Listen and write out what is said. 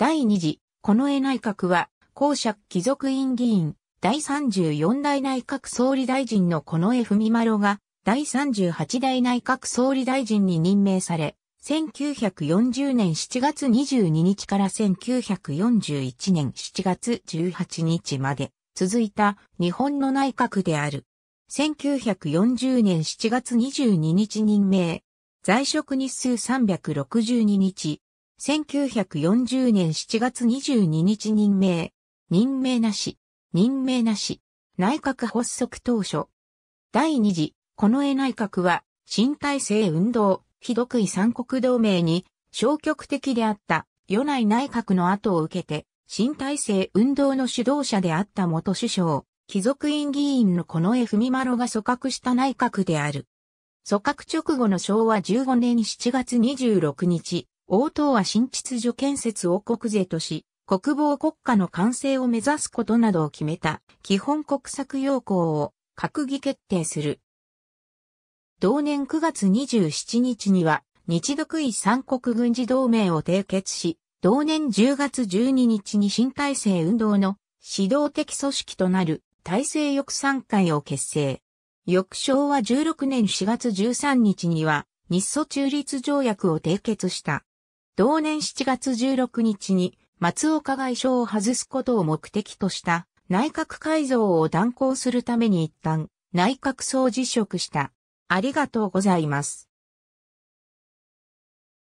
第2次、近衛内閣は、公爵貴族院議員、第34代内閣総理大臣の近衛文丸が、第38代内閣総理大臣に任命され、1940年7月22日から1941年7月18日まで続いた日本の内閣である。1940年7月22日任命。在職日数362日。1940年7月22日任命、任命なし、任命なし、内閣発足当初。第二次、近衛内閣は、新体制運動、ひどくい三国同盟に消極的であった与内内閣の後を受けて、新体制運動の主導者であった元首相、貴族院議員の近衛文丸が組閣した内閣である。組閣直後の昭和15年7月26日、王党は新秩序建設を国税とし、国防国家の完成を目指すことなどを決めた基本国策要項を閣議決定する。同年9月27日には日独伊三国軍事同盟を締結し、同年10月12日に新体制運動の指導的組織となる体制翼三会を結成。翌昭和16年4月13日には日ソ中立条約を締結した。同年7月16日に松岡外相を外すことを目的とした内閣改造を断行するために一旦内閣総辞職した。ありがとうございます。